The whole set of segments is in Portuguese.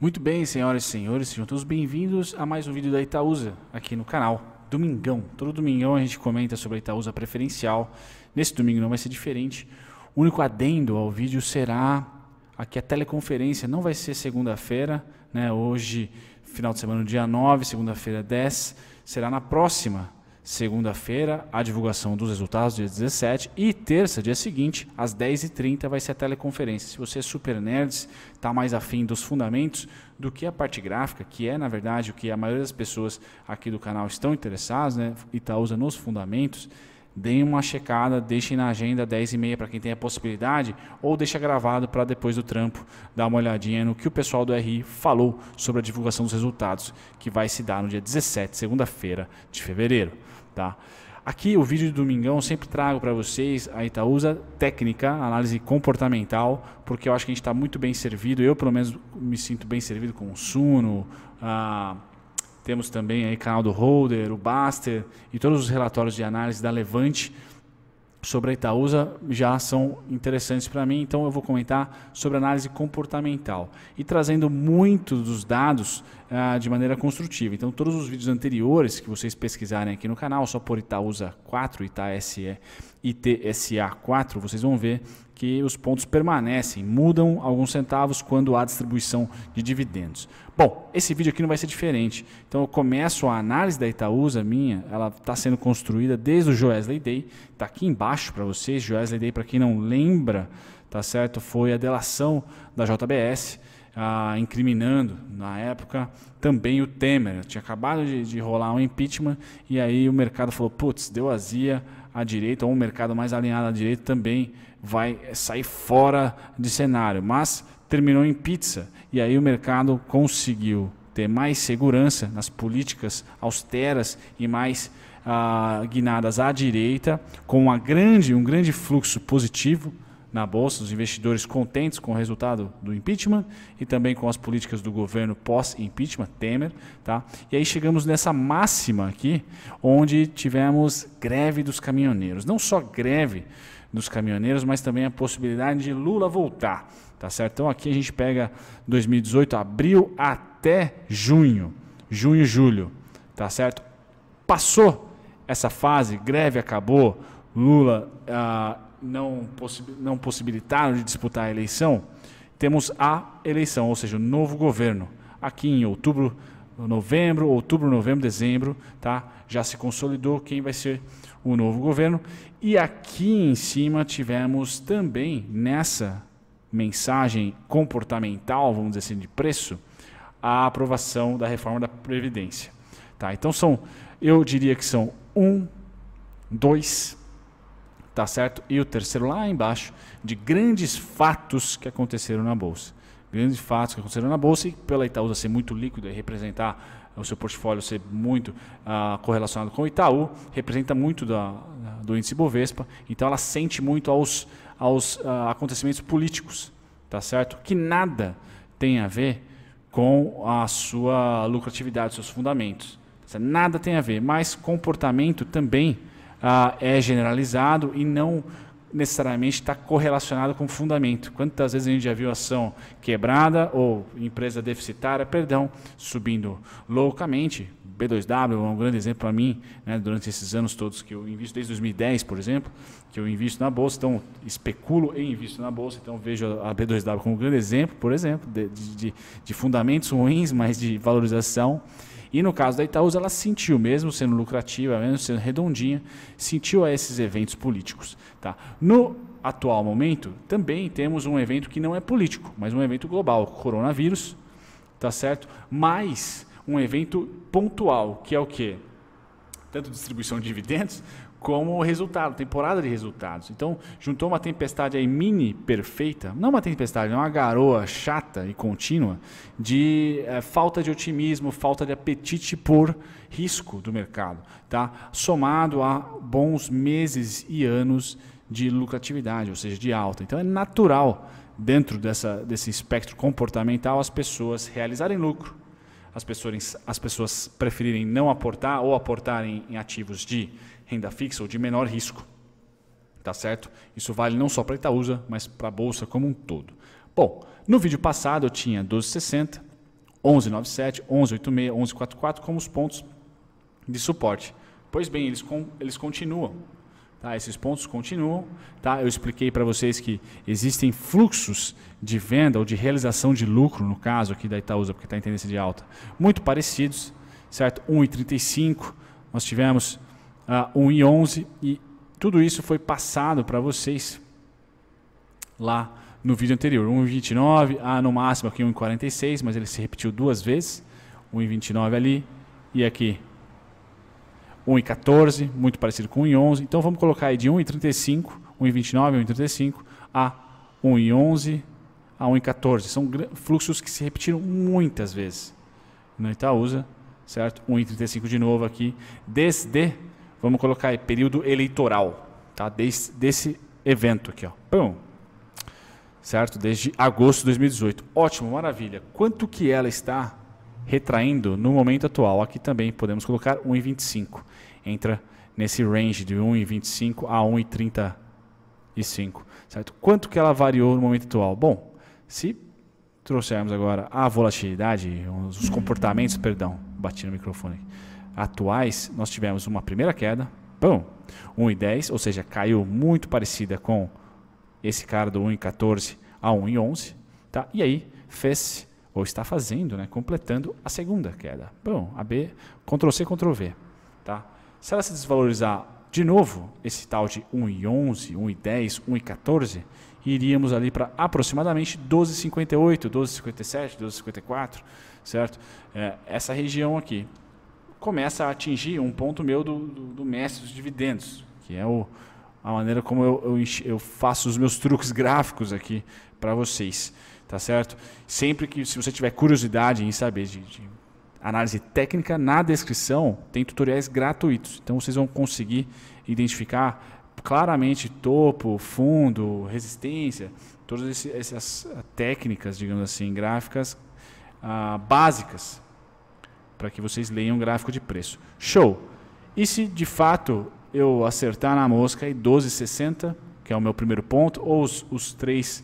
Muito bem, senhoras e senhores, sejam todos bem-vindos a mais um vídeo da Itaúsa aqui no canal. Domingão, todo domingão a gente comenta sobre a Itaúsa preferencial. Nesse domingo não vai ser diferente. O único adendo ao vídeo será aqui a teleconferência, não vai ser segunda-feira, né? Hoje, final de semana, dia 9, segunda-feira 10, será na próxima, Segunda-feira, a divulgação dos resultados, dia 17. E terça, dia seguinte, às 10h30, vai ser a teleconferência. Se você é super nerd, está mais afim dos fundamentos do que a parte gráfica, que é, na verdade, o que a maioria das pessoas aqui do canal estão interessadas, né? Tá usando nos fundamentos, deem uma checada, deixem na agenda 10h30 para quem tem a possibilidade, ou deixa gravado para depois do trampo dar uma olhadinha no que o pessoal do RI falou sobre a divulgação dos resultados, que vai se dar no dia 17, segunda-feira de fevereiro. Tá? Aqui o vídeo de domingão sempre trago para vocês a Itaúsa técnica, análise comportamental, porque eu acho que a gente está muito bem servido. Eu pelo menos me sinto bem servido com o Suno. Ah, temos também aí canal do Holder, o Baster e todos os relatórios de análise da Levante sobre a Itaúsa já são interessantes para mim, então eu vou comentar sobre análise comportamental e trazendo muitos dos dados ah, de maneira construtiva. Então, todos os vídeos anteriores que vocês pesquisarem aqui no canal, só por Itaúsa 4, Itaúsa 4 vocês vão ver que os pontos permanecem, mudam alguns centavos quando há distribuição de dividendos. Bom, esse vídeo aqui não vai ser diferente. Então eu começo a análise da Itaúsa minha, ela está sendo construída desde o Joesley Day, está aqui embaixo para vocês. Joesley Day, para quem não lembra, tá certo, foi a delação da JBS. Ah, incriminando na época também o Temer. Tinha acabado de, de rolar um impeachment e aí o mercado falou: putz, deu azia, à direita, ou um mercado mais alinhado à direita, também vai sair fora de cenário. Mas terminou em pizza. E aí o mercado conseguiu ter mais segurança nas políticas austeras e mais ah, guinadas à direita, com uma grande, um grande fluxo positivo na bolsa, os investidores contentes com o resultado do impeachment e também com as políticas do governo pós-impeachment, Temer, tá? E aí chegamos nessa máxima aqui, onde tivemos greve dos caminhoneiros, não só greve dos caminhoneiros, mas também a possibilidade de Lula voltar, tá certo? Então aqui a gente pega 2018, abril até junho, junho e julho, tá certo? Passou essa fase, greve acabou, Lula uh, não, possi não possibilitaram de disputar a eleição, temos a eleição, ou seja, o novo governo. Aqui em outubro, novembro, outubro, novembro, dezembro, tá? já se consolidou quem vai ser o novo governo. E aqui em cima tivemos também nessa mensagem comportamental, vamos dizer assim, de preço, a aprovação da reforma da Previdência. Tá? Então são, eu diria que são um, dois, tá certo? E o terceiro lá embaixo de grandes fatos que aconteceram na bolsa. Grandes fatos que aconteceram na bolsa e pela Itaúsa ser muito líquida e representar o seu portfólio ser muito ah, correlacionado com o Itaú, representa muito da, do índice Bovespa, então ela sente muito aos, aos ah, acontecimentos políticos, tá certo? Que nada tem a ver com a sua lucratividade, seus fundamentos. Nada tem a ver, mas comportamento também ah, é generalizado e não necessariamente está correlacionado com fundamento. Quantas vezes a gente já viu ação quebrada ou empresa deficitária, perdão, subindo loucamente? B2W é um grande exemplo para mim, né, durante esses anos todos que eu invisto, desde 2010, por exemplo, que eu invisto na bolsa, então especulo e invisto na bolsa, então vejo a B2W como um grande exemplo, por exemplo, de, de, de fundamentos ruins, mas de valorização. E no caso da Itaúsa, ela sentiu, mesmo sendo lucrativa, mesmo sendo redondinha, sentiu a esses eventos políticos. Tá? No atual momento, também temos um evento que não é político, mas um evento global, coronavírus, tá certo? Mais um evento pontual, que é o quê? Tanto distribuição de dividendos como resultado, temporada de resultados. Então, juntou uma tempestade aí mini perfeita, não uma tempestade, uma garoa chata e contínua de é, falta de otimismo, falta de apetite por risco do mercado, tá? Somado a bons meses e anos de lucratividade, ou seja, de alta. Então, é natural dentro dessa, desse espectro comportamental as pessoas realizarem lucro as pessoas, as pessoas preferirem não aportar ou aportarem em ativos de renda fixa ou de menor risco. Tá certo? Isso vale não só para Itaúsa, mas para a bolsa como um todo. Bom, no vídeo passado eu tinha 1260, 1197, 1186, 1144 como os pontos de suporte. Pois bem, eles, com, eles continuam Tá, esses pontos continuam. Tá? Eu expliquei para vocês que existem fluxos de venda ou de realização de lucro, no caso aqui da Itaúsa, porque está em tendência de alta, muito parecidos. Certo? 1,35, nós tivemos uh, ah, 1,11 e tudo isso foi passado para vocês lá no vídeo anterior. 1,29, ah, no máximo aqui 1,46, mas ele se repetiu duas vezes. 1,29 ali e aqui 1,14, muito parecido com 1,11. Então vamos colocar aí de 1,35, 1,29, 1,35 a 1,11 a 1,14. São fluxos que se repetiram muitas vezes no Itaúsa, certo? 1,35 de novo aqui. Desde, vamos colocar aí, período eleitoral, tá? Desde, desse evento aqui, ó. Pum. Certo? Desde agosto de 2018. Ótimo, maravilha. Quanto que ela está retraindo no momento atual. Aqui também podemos colocar 1,25. Entra nesse range de 1,25 a 1,35, certo? Quanto que ela variou no momento atual? Bom, se trouxermos agora a volatilidade, os comportamentos, uhum. perdão, bati no microfone, atuais, nós tivemos uma primeira queda, bom, 1,10, ou seja, caiu muito parecida com esse cara do 1,14 a 1,11, tá? E aí fez ou está fazendo, né, completando a segunda queda. Bom, a B, Ctrl C, Ctrl V. Tá? Se ela se desvalorizar de novo, esse tal de 1,11, 1,10, 1,14, iríamos ali para aproximadamente 12,58, 12,57, 12,54, certo? É, essa região aqui começa a atingir um ponto meu do, do, do mestre dos dividendos, que é o, a maneira como eu, eu, eu faço os meus truques gráficos aqui para vocês tá certo? Sempre que, se você tiver curiosidade em saber de, de análise técnica, na descrição tem tutoriais gratuitos. Então vocês vão conseguir identificar claramente topo, fundo, resistência, todas essas ah, técnicas, digamos assim, gráficas ah, básicas para que vocês leiam um gráfico de preço. Show! E se de fato eu acertar na mosca e 12,60, que é o meu primeiro ponto, ou os, os três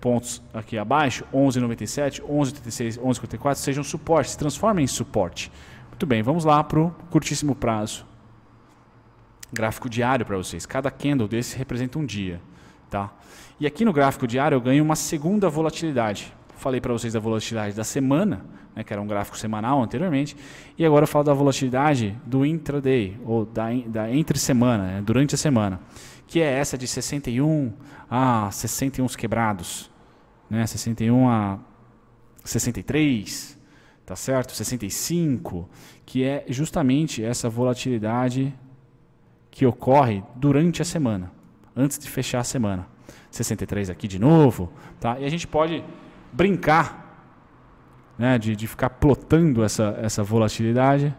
pontos aqui abaixo, 11,97, 11,86, 11,54, sejam suporte, se transformem em suporte. Muito bem, vamos lá para o curtíssimo prazo. Gráfico diário para vocês. Cada candle desse representa um dia. Tá? E aqui no gráfico diário eu ganho uma segunda volatilidade falei para vocês da volatilidade da semana, né, que era um gráfico semanal anteriormente, e agora eu falo da volatilidade do intraday, ou da, da entre semana, né, durante a semana, que é essa de 61 a 61 quebrados, né, 61 a 63, tá certo? 65, que é justamente essa volatilidade que ocorre durante a semana, antes de fechar a semana. 63 aqui de novo, tá? E a gente pode brincar, né, de, de ficar plotando essa, essa volatilidade.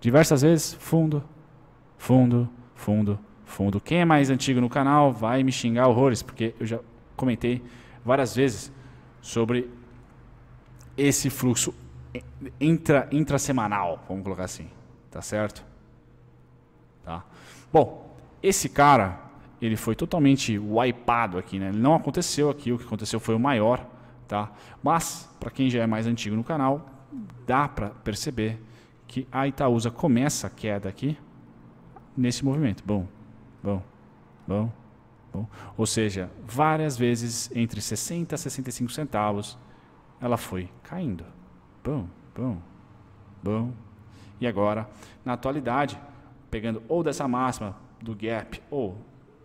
Diversas vezes, fundo, fundo, fundo, fundo. Quem é mais antigo no canal vai me xingar horrores, porque eu já comentei várias vezes sobre esse fluxo intra, intrasemanal, vamos colocar assim, tá certo? Tá. Bom, esse cara, ele foi totalmente wipeado aqui, né? Ele não aconteceu aqui, o que aconteceu foi o maior, Tá? Mas, para quem já é mais antigo no canal, dá para perceber que a Itaúsa começa a queda aqui nesse movimento. Bom, bom, bom, bom. Ou seja, várias vezes entre 60 e 65 centavos ela foi caindo. Bom, bom, bom. E agora, na atualidade, pegando ou dessa máxima do gap ou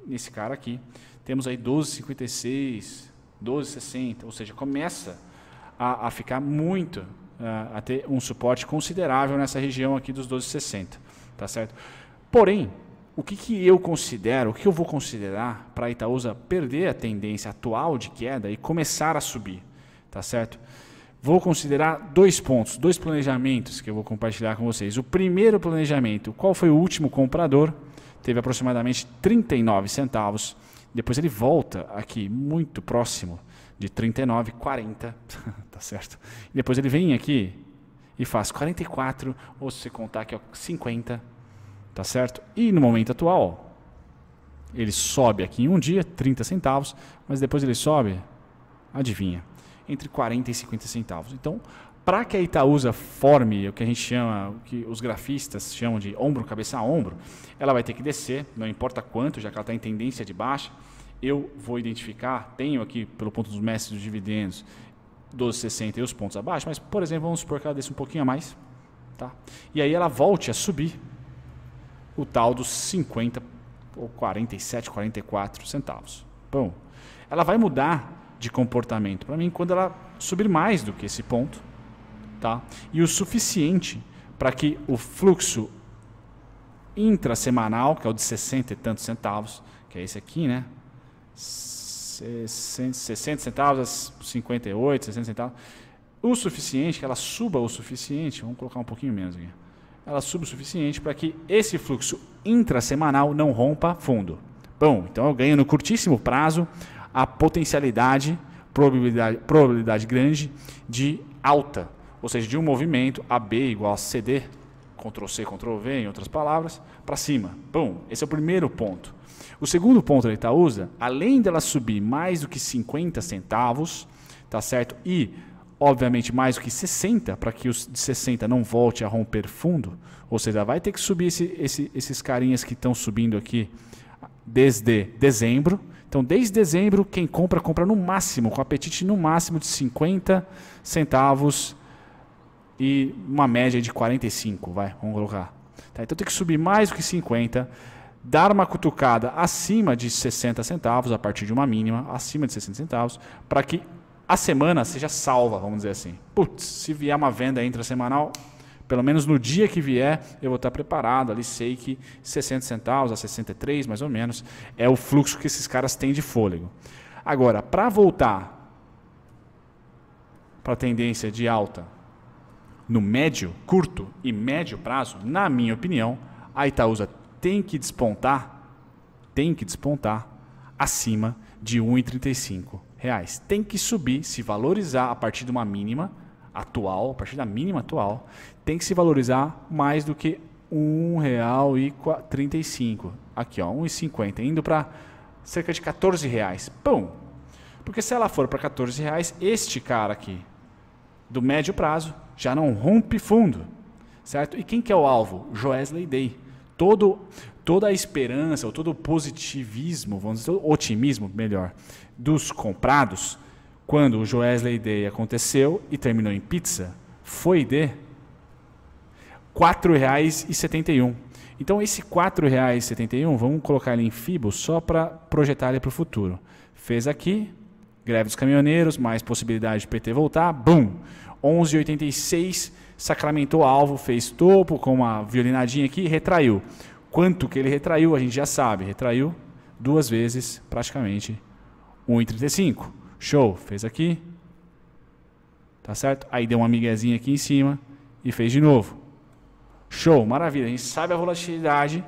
nesse cara aqui, temos aí 12,56 12,60, ou seja, começa a, a ficar muito, a, a ter um suporte considerável nessa região aqui dos 12,60, tá certo? Porém, o que, que eu considero, o que eu vou considerar para a Itaúsa perder a tendência atual de queda e começar a subir, tá certo? Vou considerar dois pontos, dois planejamentos que eu vou compartilhar com vocês. O primeiro planejamento, qual foi o último comprador? Teve aproximadamente 39 centavos depois ele volta aqui, muito próximo de 39, 40, tá certo? Depois ele vem aqui e faz 44, ou se você contar aqui, ó, 50, tá certo? E no momento atual, ele sobe aqui em um dia, 30 centavos, mas depois ele sobe, adivinha, entre 40 e 50 centavos. Então, para que a Itaúsa forme o que a gente chama, o que os grafistas chamam de ombro, cabeça a ombro, ela vai ter que descer, não importa quanto, já que ela está em tendência de baixa. Eu vou identificar, tenho aqui pelo ponto dos mestres dos dividendos, 12,60 e os pontos abaixo, mas, por exemplo, vamos supor que ela desça um pouquinho a mais. Tá? E aí ela volte a subir o tal dos 50 ou 47, 44 centavos. Bom, ela vai mudar de comportamento para mim quando ela subir mais do que esse ponto tá? e o suficiente para que o fluxo intrasemanal, que é o de 60 e tantos centavos, que é esse aqui, né? 60 centavos, 58, 60 centavos, o suficiente, que ela suba o suficiente, vamos colocar um pouquinho menos aqui, ela suba o suficiente para que esse fluxo intrasemanal não rompa fundo. Bom, então eu ganho no curtíssimo prazo a potencialidade, probabilidade, probabilidade grande de alta ou seja, de um movimento AB igual a CD, Ctrl C, Ctrl V, em outras palavras, para cima. Bom, esse é o primeiro ponto. O segundo ponto da Itaúsa, além dela subir mais do que 50 centavos, tá certo? E, obviamente, mais do que 60, para que os de 60 não volte a romper fundo, ou seja, vai ter que subir esse, esse, esses carinhas que estão subindo aqui desde dezembro. Então, desde dezembro, quem compra, compra no máximo, com apetite no máximo de 50 centavos e uma média de 45, vai, vamos colocar. Tá, então tem que subir mais do que 50, dar uma cutucada acima de 60 centavos, a partir de uma mínima, acima de 60 centavos, para que a semana seja salva, vamos dizer assim. Putz, se vier uma venda intra-semanal, pelo menos no dia que vier, eu vou estar preparado ali, sei que 60 centavos a 63, mais ou menos, é o fluxo que esses caras têm de fôlego. Agora, para voltar para a tendência de alta, no médio, curto e médio prazo, na minha opinião, a Itaúsa tem que despontar, tem que despontar acima de R$ 1,35. Tem que subir, se valorizar a partir de uma mínima atual, a partir da mínima atual, tem que se valorizar mais do que R$ 1,35. Aqui, ó, 1,50, indo para cerca de 14 reais. Pum! Porque se ela for para 14 reais, este cara aqui, do médio prazo, já não rompe fundo, certo? E quem que é o alvo? Joesley Day. Todo, toda a esperança, ou todo o positivismo, vamos dizer, o otimismo, melhor, dos comprados, quando o Joesley Day aconteceu e terminou em pizza, foi de R$ 4,71. Então esse R$ 4,71, vamos colocar ele em FIBO só para projetar ele para o futuro. Fez aqui, greve dos caminhoneiros, mais possibilidade de PT voltar, bum! 11,86, sacramentou alvo, fez topo com uma violinadinha aqui, retraiu. Quanto que ele retraiu, a gente já sabe. Retraiu duas vezes, praticamente 1,35. Show, fez aqui. Tá certo? Aí deu uma miguezinha aqui em cima e fez de novo. Show, maravilha. A gente sabe a volatilidade,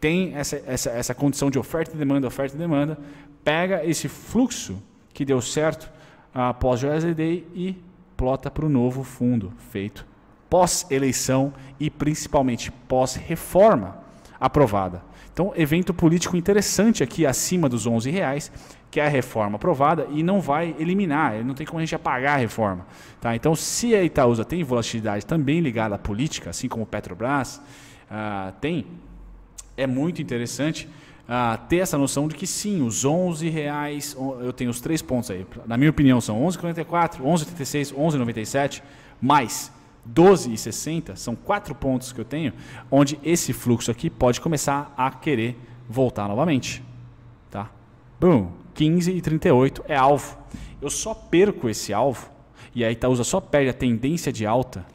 tem essa, essa, essa condição de oferta e demanda, oferta e demanda. Pega esse fluxo que deu certo ah, após o Day e plota para o novo fundo feito pós-eleição e principalmente pós-reforma aprovada. Então, evento político interessante aqui acima dos 11 reais, que é a reforma aprovada e não vai eliminar, não tem como a gente apagar a reforma. Tá? Então, se a Itaúsa tem volatilidade também ligada à política, assim como Petrobras ah, tem, é muito interessante ter essa noção de que sim, os 11 reais, eu tenho os três pontos aí, na minha opinião são 11,44, 11,86, 11,97, mais 12,60, são quatro pontos que eu tenho, onde esse fluxo aqui pode começar a querer voltar novamente. Tá? Boom, 15,38 é alvo. Eu só perco esse alvo, e a Itaúsa só perde a tendência de alta,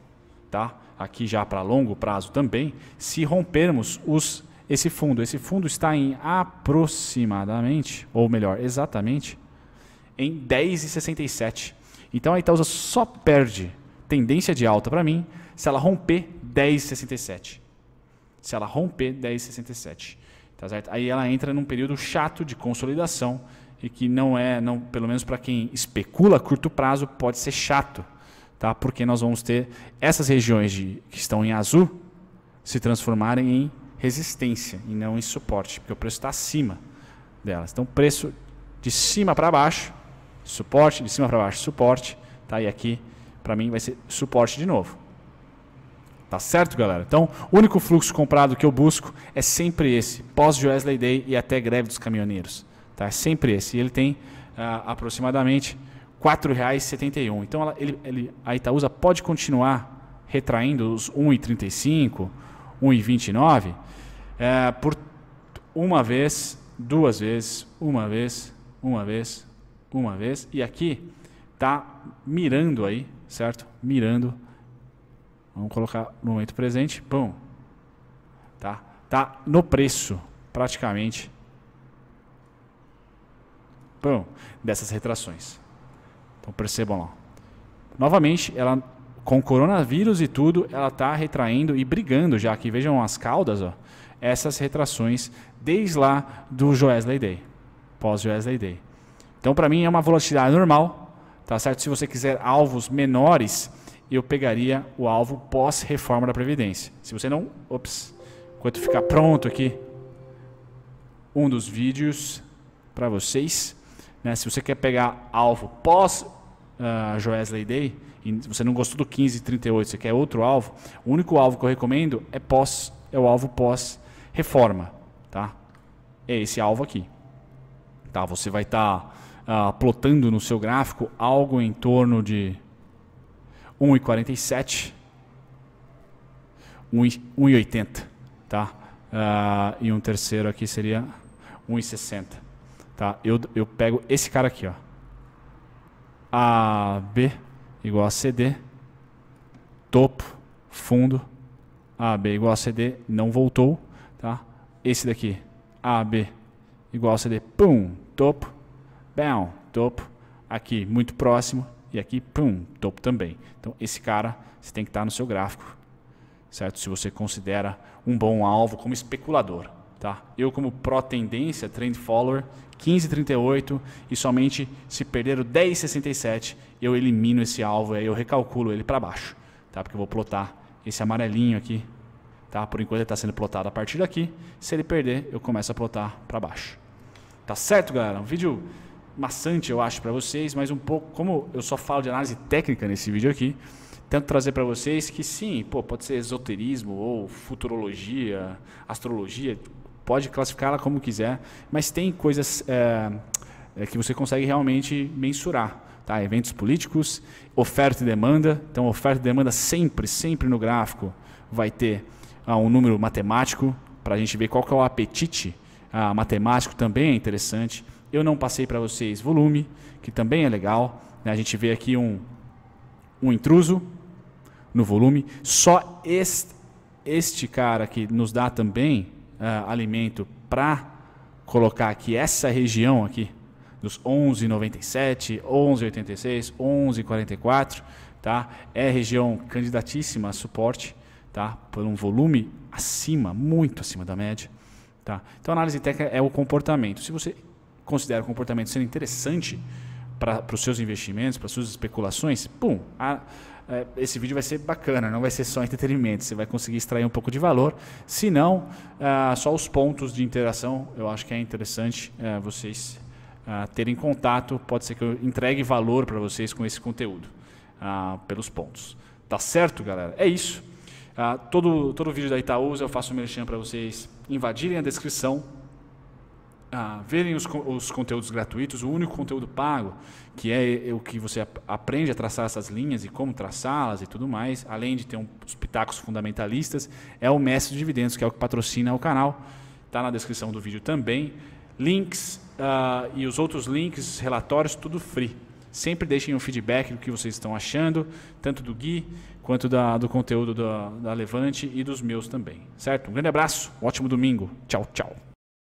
tá? aqui já para longo prazo também, se rompermos os esse fundo. Esse fundo está em aproximadamente, ou melhor, exatamente, em 10,67. Então a Itaúsa só perde tendência de alta para mim se ela romper 10,67. Se ela romper 10,67. Tá certo? Aí ela entra num período chato de consolidação e que não é, não, pelo menos para quem especula a curto prazo, pode ser chato. Tá? Porque nós vamos ter essas regiões de, que estão em azul se transformarem em resistência e não em suporte, porque o preço está acima delas. Então, preço de cima para baixo, suporte, de cima para baixo, suporte, tá? E aqui, para mim, vai ser suporte de novo. Tá certo, galera? Então, o único fluxo comprado que eu busco é sempre esse, pós-Wesley Day e até greve dos caminhoneiros. Tá? É sempre esse. E ele tem ah, aproximadamente R$ 4,71. Então, ela, ele, ele, a Itaúsa pode continuar retraindo os 1,35, 1,29 é, por uma vez, duas vezes, uma vez, uma vez, uma vez. E aqui está mirando aí, certo? Mirando. Vamos colocar no momento presente. Pão. tá? Tá no preço, praticamente. Bom, dessas retrações. Então percebam lá. Novamente, ela com coronavírus e tudo, ela está retraindo e brigando já aqui. Vejam as caudas, ó essas retrações desde lá do Joesley Day, pós-Joesley Day. Então, para mim, é uma volatilidade normal, tá certo? Se você quiser alvos menores, eu pegaria o alvo pós-reforma da Previdência. Se você não... Ops. Enquanto ficar pronto aqui, um dos vídeos para vocês. Né? Se você quer pegar alvo pós uh, Day, você não gostou do 1538 você quer outro alvo, o único alvo que eu recomendo é pós, é o alvo pós reforma, tá? É esse alvo aqui. Tá, você vai estar tá, uh, plotando no seu gráfico algo em torno de 1,47, 1,80, tá? Uh, e um terceiro aqui seria 1,60, tá? Eu, eu pego esse cara aqui, ó. AB igual a CD, topo, fundo, AB igual a CD, não voltou, Tá? Esse daqui, AB igual a CD, pum, topo, bam, topo, aqui muito próximo e aqui, pum, topo também. Então esse cara você tem que estar no seu gráfico, certo? Se você considera um bom alvo como especulador, tá? Eu como pró tendência, trend follower, 15,38 e somente se perder o 10,67 eu elimino esse alvo e aí eu recalculo ele para baixo, tá? Porque eu vou plotar esse amarelinho aqui Tá? Por enquanto ele está sendo plotado a partir daqui. Se ele perder, eu começo a plotar para baixo. Tá certo, galera? Um vídeo maçante, eu acho, para vocês, mas um pouco, como eu só falo de análise técnica nesse vídeo aqui, tento trazer para vocês que sim, pô, pode ser esoterismo ou futurologia, astrologia, pode classificá-la como quiser, mas tem coisas é, é, que você consegue realmente mensurar. Tá? Eventos políticos, oferta e demanda. Então, oferta e demanda sempre, sempre no gráfico vai ter um número matemático, para a gente ver qual que é o apetite ah, matemático, também é interessante. Eu não passei para vocês volume, que também é legal. Né? A gente vê aqui um, um intruso no volume. Só este, este cara que nos dá também ah, alimento para colocar aqui essa região aqui, dos 11,97, 11,86, 11,44, tá? É região candidatíssima a suporte tá? por um volume acima, muito acima da média. Tá? Então, a análise técnica é o comportamento. Se você considera o comportamento sendo interessante para os seus investimentos, para suas especulações, pum, a, é, esse vídeo vai ser bacana, não vai ser só entretenimento, você vai conseguir extrair um pouco de valor. Se não, é, só os pontos de interação, eu acho que é interessante é, vocês terem contato. Pode ser que eu entregue valor para vocês com esse conteúdo, ah, pelos pontos. Tá certo, galera? É isso. Ah, todo, todo vídeo da Itaúsa eu faço um merchan para vocês invadirem a descrição, ah, verem os, os conteúdos gratuitos. O único conteúdo pago, que é o que você aprende a traçar essas linhas e como traçá-las e tudo mais, além de ter um, os pitacos fundamentalistas, é o Mestre de Dividendos, que é o que patrocina o canal. Está na descrição do vídeo também. Links ah, e os outros links, relatórios, tudo free. Sempre deixem um feedback do que vocês estão achando, tanto do Gui quanto da, do conteúdo da, da Levante e dos meus também. Certo? Um grande abraço, um ótimo domingo. Tchau, tchau.